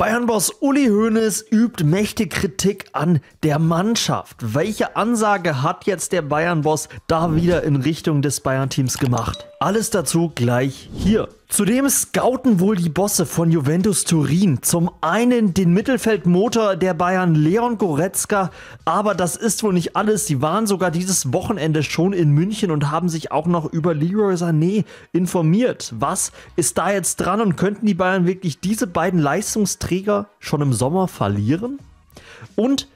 Bayern-Boss Uli Hoeneß übt mächte Kritik an der Mannschaft. Welche Ansage hat jetzt der Bayern-Boss da wieder in Richtung des Bayern-Teams gemacht? Alles dazu gleich hier. Zudem scouten wohl die Bosse von Juventus Turin zum einen den Mittelfeldmotor der Bayern Leon Goretzka, aber das ist wohl nicht alles. Sie waren sogar dieses Wochenende schon in München und haben sich auch noch über Leroy Sané informiert. Was ist da jetzt dran und könnten die Bayern wirklich diese beiden Leistungsträger schon im Sommer verlieren? Und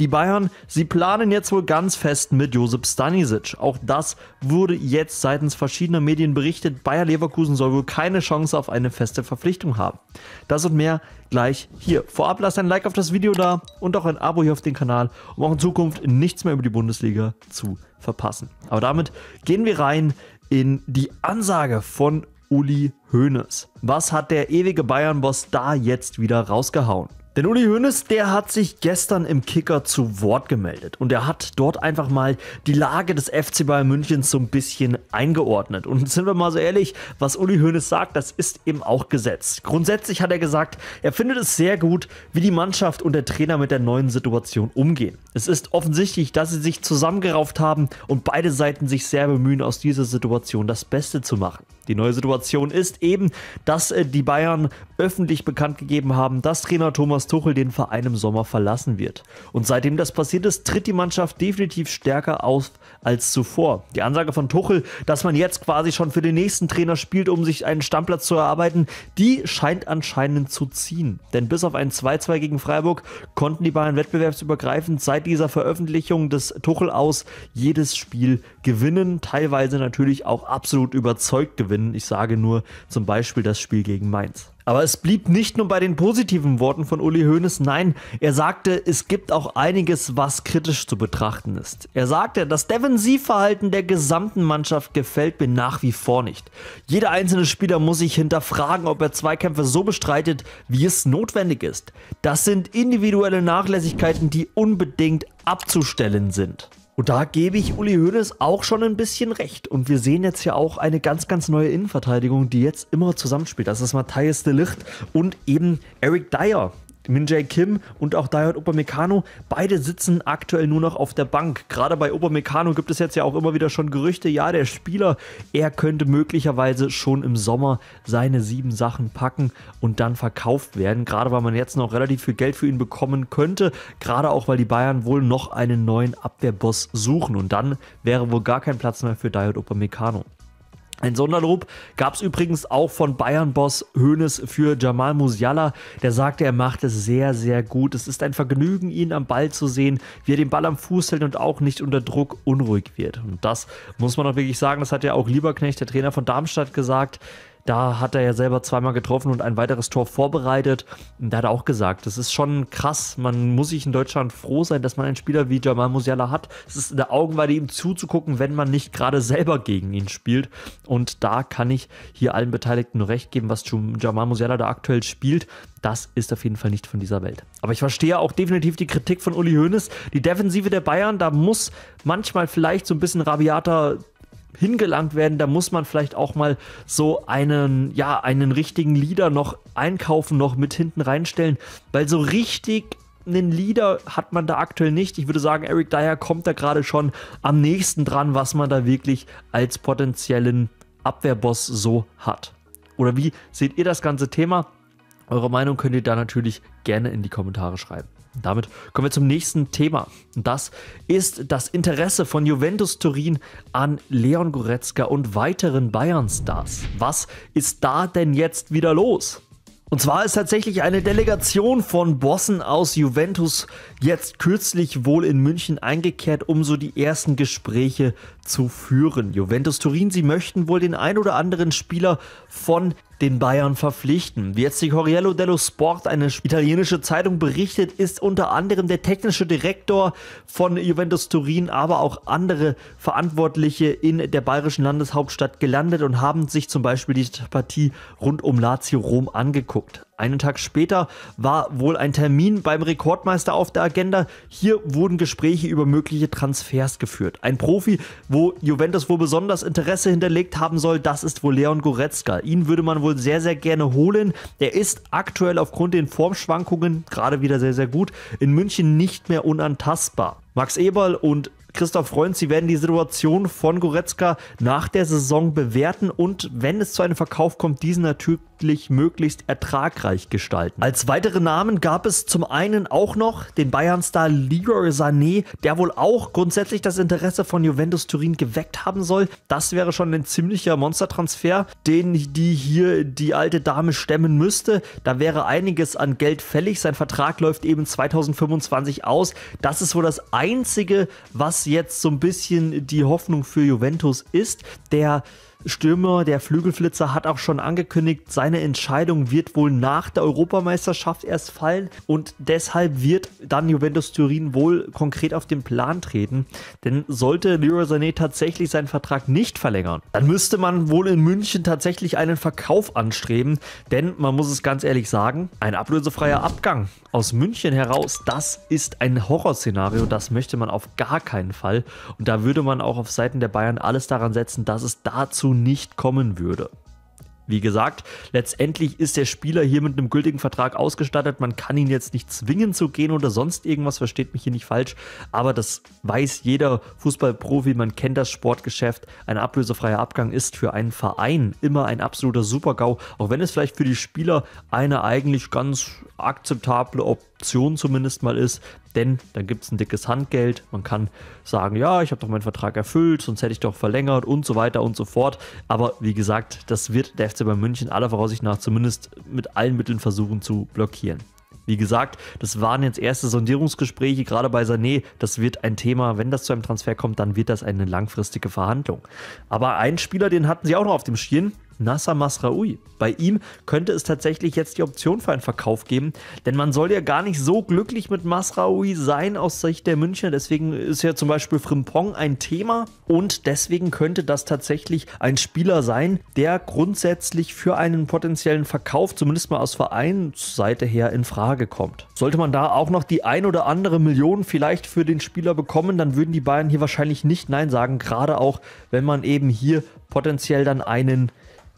die Bayern, sie planen jetzt wohl ganz fest mit Josip Stanisic. Auch das wurde jetzt seitens verschiedener Medien berichtet. Bayer Leverkusen soll wohl keine Chance auf eine feste Verpflichtung haben. Das und mehr gleich hier. Vorab lasst ein Like auf das Video da und auch ein Abo hier auf den Kanal, um auch in Zukunft nichts mehr über die Bundesliga zu verpassen. Aber damit gehen wir rein in die Ansage von Uli Hoeneß. Was hat der ewige Bayern-Boss da jetzt wieder rausgehauen? Denn Uli Hoeneß, der hat sich gestern im Kicker zu Wort gemeldet und er hat dort einfach mal die Lage des FC Bayern München so ein bisschen eingeordnet. Und sind wir mal so ehrlich, was Uli Hoeneß sagt, das ist eben auch Gesetz. Grundsätzlich hat er gesagt, er findet es sehr gut, wie die Mannschaft und der Trainer mit der neuen Situation umgehen. Es ist offensichtlich, dass sie sich zusammengerauft haben und beide Seiten sich sehr bemühen, aus dieser Situation das Beste zu machen. Die neue Situation ist eben, dass äh, die Bayern öffentlich bekannt gegeben haben, dass Trainer Thomas Tuchel den Verein im Sommer verlassen wird. Und seitdem das passiert ist, tritt die Mannschaft definitiv stärker aus als zuvor. Die Ansage von Tuchel, dass man jetzt quasi schon für den nächsten Trainer spielt, um sich einen Stammplatz zu erarbeiten, die scheint anscheinend zu ziehen. Denn bis auf ein 2-2 gegen Freiburg konnten die Bayern wettbewerbsübergreifend seit dieser Veröffentlichung des Tuchel aus jedes Spiel gewinnen, teilweise natürlich auch absolut überzeugt gewinnen gewinnen. Ich sage nur zum Beispiel das Spiel gegen Mainz. Aber es blieb nicht nur bei den positiven Worten von Uli Hoeneß, nein, er sagte, es gibt auch einiges, was kritisch zu betrachten ist. Er sagte, das Defensivverhalten der gesamten Mannschaft gefällt mir nach wie vor nicht. Jeder einzelne Spieler muss sich hinterfragen, ob er Zweikämpfe so bestreitet, wie es notwendig ist. Das sind individuelle Nachlässigkeiten, die unbedingt abzustellen sind. Und da gebe ich Uli Hoeneß auch schon ein bisschen recht. Und wir sehen jetzt hier auch eine ganz, ganz neue Innenverteidigung, die jetzt immer zusammenspielt. Das ist Matthias de Licht und eben Eric Dyer, Min Jae Kim und auch Dayot Upamecano, beide sitzen aktuell nur noch auf der Bank. Gerade bei Upamecano gibt es jetzt ja auch immer wieder schon Gerüchte, ja, der Spieler, er könnte möglicherweise schon im Sommer seine sieben Sachen packen und dann verkauft werden, gerade weil man jetzt noch relativ viel Geld für ihn bekommen könnte, gerade auch weil die Bayern wohl noch einen neuen Abwehrboss suchen und dann wäre wohl gar kein Platz mehr für Dayot Upamecano. Ein Sonderlob gab es übrigens auch von Bayern-Boss Hoeneß für Jamal Musiala. Der sagte, er macht es sehr, sehr gut. Es ist ein Vergnügen, ihn am Ball zu sehen, wie er den Ball am Fuß hält und auch nicht unter Druck unruhig wird. Und das muss man auch wirklich sagen, das hat ja auch Lieberknecht, der Trainer von Darmstadt, gesagt. Da hat er ja selber zweimal getroffen und ein weiteres Tor vorbereitet. Und da hat er auch gesagt, das ist schon krass. Man muss sich in Deutschland froh sein, dass man einen Spieler wie Jamal Musiala hat. Es ist eine Augenweide, ihm zuzugucken, wenn man nicht gerade selber gegen ihn spielt. Und da kann ich hier allen Beteiligten nur recht geben, was Jamal Musiala da aktuell spielt. Das ist auf jeden Fall nicht von dieser Welt. Aber ich verstehe auch definitiv die Kritik von Uli Hoeneß. Die Defensive der Bayern, da muss manchmal vielleicht so ein bisschen rabiater hingelangt werden, da muss man vielleicht auch mal so einen, ja, einen richtigen Leader noch einkaufen, noch mit hinten reinstellen, weil so richtig einen Leader hat man da aktuell nicht. Ich würde sagen, Eric Dyer kommt da gerade schon am nächsten dran, was man da wirklich als potenziellen Abwehrboss so hat. Oder wie seht ihr das ganze Thema? Eure Meinung könnt ihr da natürlich gerne in die Kommentare schreiben damit kommen wir zum nächsten Thema. das ist das Interesse von Juventus Turin an Leon Goretzka und weiteren Bayern-Stars. Was ist da denn jetzt wieder los? Und zwar ist tatsächlich eine Delegation von Bossen aus Juventus jetzt kürzlich wohl in München eingekehrt, um so die ersten Gespräche zu führen. Juventus Turin, sie möchten wohl den ein oder anderen Spieler von den Bayern verpflichten. Wie jetzt die Corriello dello Sport, eine italienische Zeitung, berichtet, ist unter anderem der technische Direktor von Juventus Turin, aber auch andere Verantwortliche in der bayerischen Landeshauptstadt gelandet und haben sich zum Beispiel die Partie rund um Lazio Rom angeguckt. Einen Tag später war wohl ein Termin beim Rekordmeister auf der Agenda. Hier wurden Gespräche über mögliche Transfers geführt. Ein Profi, wo Juventus wohl besonders Interesse hinterlegt haben soll, das ist wohl Leon Goretzka. Ihn würde man wohl sehr, sehr gerne holen. Der ist aktuell aufgrund den Formschwankungen gerade wieder sehr, sehr gut in München nicht mehr unantastbar. Max Eberl und Christoph Freund, Sie werden die Situation von Goretzka nach der Saison bewerten und wenn es zu einem Verkauf kommt, diesen natürlich möglichst ertragreich gestalten. Als weitere Namen gab es zum einen auch noch den Bayern-Star Leroy Sané, der wohl auch grundsätzlich das Interesse von Juventus Turin geweckt haben soll. Das wäre schon ein ziemlicher Monstertransfer, den die hier die alte Dame stemmen müsste. Da wäre einiges an Geld fällig. Sein Vertrag läuft eben 2025 aus. Das ist wohl das Einzige, was jetzt so ein bisschen die Hoffnung für Juventus ist, der Stürmer, der Flügelflitzer, hat auch schon angekündigt, seine Entscheidung wird wohl nach der Europameisterschaft erst fallen und deshalb wird dann Juventus Turin wohl konkret auf den Plan treten. Denn sollte Leroy Sané tatsächlich seinen Vertrag nicht verlängern, dann müsste man wohl in München tatsächlich einen Verkauf anstreben, denn man muss es ganz ehrlich sagen, ein ablösefreier Abgang aus München heraus, das ist ein Horrorszenario, das möchte man auf gar keinen Fall und da würde man auch auf Seiten der Bayern alles daran setzen, dass es dazu nicht kommen würde. Wie gesagt, letztendlich ist der Spieler hier mit einem gültigen Vertrag ausgestattet. Man kann ihn jetzt nicht zwingen zu gehen oder sonst irgendwas, versteht mich hier nicht falsch. Aber das weiß jeder Fußballprofi, man kennt das Sportgeschäft. Ein ablösefreier Abgang ist für einen Verein immer ein absoluter Supergau, auch wenn es vielleicht für die Spieler eine eigentlich ganz akzeptable Option Option zumindest mal ist, denn dann gibt es ein dickes Handgeld. Man kann sagen, ja, ich habe doch meinen Vertrag erfüllt, sonst hätte ich doch verlängert und so weiter und so fort. Aber wie gesagt, das wird der FC bei München aller Voraussicht nach zumindest mit allen Mitteln versuchen zu blockieren. Wie gesagt, das waren jetzt erste Sondierungsgespräche, gerade bei Sané. Das wird ein Thema. Wenn das zu einem Transfer kommt, dann wird das eine langfristige Verhandlung. Aber einen Spieler, den hatten sie auch noch auf dem Stirn. Nasser Masraoui. Bei ihm könnte es tatsächlich jetzt die Option für einen Verkauf geben, denn man soll ja gar nicht so glücklich mit Masraoui sein aus Sicht der Münchner. Deswegen ist ja zum Beispiel Frimpong ein Thema und deswegen könnte das tatsächlich ein Spieler sein, der grundsätzlich für einen potenziellen Verkauf zumindest mal aus Vereinsseite her in Frage kommt. Sollte man da auch noch die ein oder andere Million vielleicht für den Spieler bekommen, dann würden die Bayern hier wahrscheinlich nicht Nein sagen, gerade auch wenn man eben hier potenziell dann einen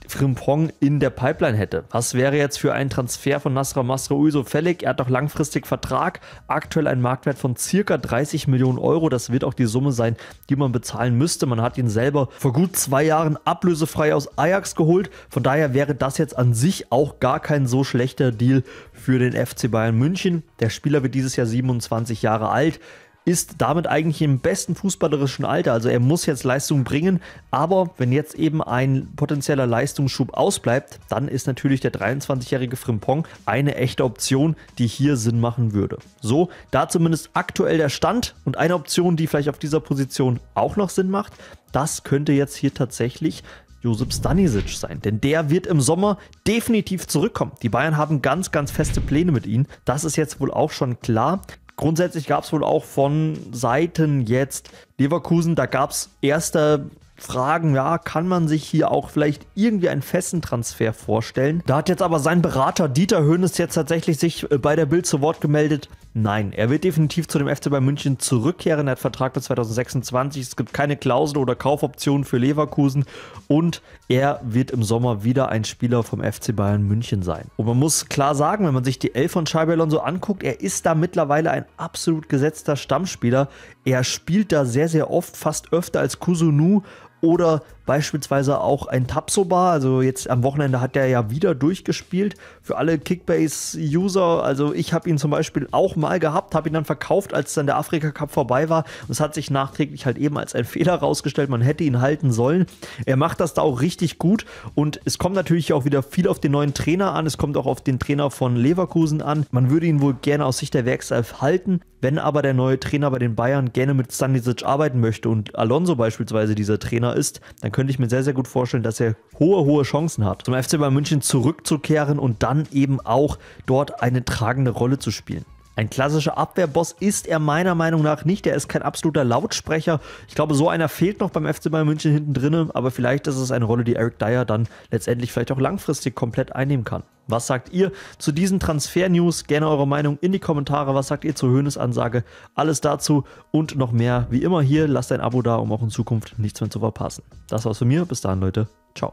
Frimpong in der Pipeline hätte. Was wäre jetzt für einen Transfer von Nasra Masraoui so fällig? Er hat doch langfristig Vertrag, aktuell einen Marktwert von circa 30 Millionen Euro. Das wird auch die Summe sein, die man bezahlen müsste. Man hat ihn selber vor gut zwei Jahren ablösefrei aus Ajax geholt. Von daher wäre das jetzt an sich auch gar kein so schlechter Deal für den FC Bayern München. Der Spieler wird dieses Jahr 27 Jahre alt ist damit eigentlich im besten fußballerischen Alter. Also er muss jetzt Leistung bringen, aber wenn jetzt eben ein potenzieller Leistungsschub ausbleibt, dann ist natürlich der 23-jährige Frimpong eine echte Option, die hier Sinn machen würde. So, da zumindest aktuell der Stand und eine Option, die vielleicht auf dieser Position auch noch Sinn macht, das könnte jetzt hier tatsächlich Josip Stanisic sein, denn der wird im Sommer definitiv zurückkommen. Die Bayern haben ganz, ganz feste Pläne mit ihm. Das ist jetzt wohl auch schon klar. Grundsätzlich gab es wohl auch von Seiten jetzt Leverkusen, da gab es erste Fragen, ja, kann man sich hier auch vielleicht irgendwie einen festen Transfer vorstellen? Da hat jetzt aber sein Berater Dieter Höhnes jetzt tatsächlich sich äh, bei der Bild zu Wort gemeldet Nein, er wird definitiv zu dem FC Bayern München zurückkehren. Er hat Vertrag bis 2026. Es gibt keine Klausel oder Kaufoptionen für Leverkusen. Und er wird im Sommer wieder ein Spieler vom FC Bayern München sein. Und man muss klar sagen, wenn man sich die Elf von Xabi Alonso anguckt, er ist da mittlerweile ein absolut gesetzter Stammspieler. Er spielt da sehr, sehr oft, fast öfter als Kusunu oder Beispielsweise auch ein Tapsoba. Also jetzt am Wochenende hat der ja wieder durchgespielt. Für alle Kickbase-User, also ich habe ihn zum Beispiel auch mal gehabt, habe ihn dann verkauft, als dann der Afrika Cup vorbei war. Und es hat sich nachträglich halt eben als ein Fehler rausgestellt. Man hätte ihn halten sollen. Er macht das da auch richtig gut. Und es kommt natürlich auch wieder viel auf den neuen Trainer an. Es kommt auch auf den Trainer von Leverkusen an. Man würde ihn wohl gerne aus Sicht der Werkself halten. Wenn aber der neue Trainer bei den Bayern gerne mit Stanisic arbeiten möchte und Alonso beispielsweise dieser Trainer ist, dann könnte ich mir sehr, sehr gut vorstellen, dass er hohe, hohe Chancen hat, zum FC Bayern München zurückzukehren und dann eben auch dort eine tragende Rolle zu spielen. Ein klassischer Abwehrboss ist er meiner Meinung nach nicht. Er ist kein absoluter Lautsprecher. Ich glaube, so einer fehlt noch beim FC Bayern München hinten drinne. Aber vielleicht ist es eine Rolle, die Eric Dyer dann letztendlich vielleicht auch langfristig komplett einnehmen kann. Was sagt ihr zu diesen Transfer-News? Gerne eure Meinung in die Kommentare. Was sagt ihr zur Höhnes-Ansage? Alles dazu und noch mehr. Wie immer hier, lasst ein Abo da, um auch in Zukunft nichts mehr zu verpassen. Das war's von mir. Bis dahin, Leute. Ciao.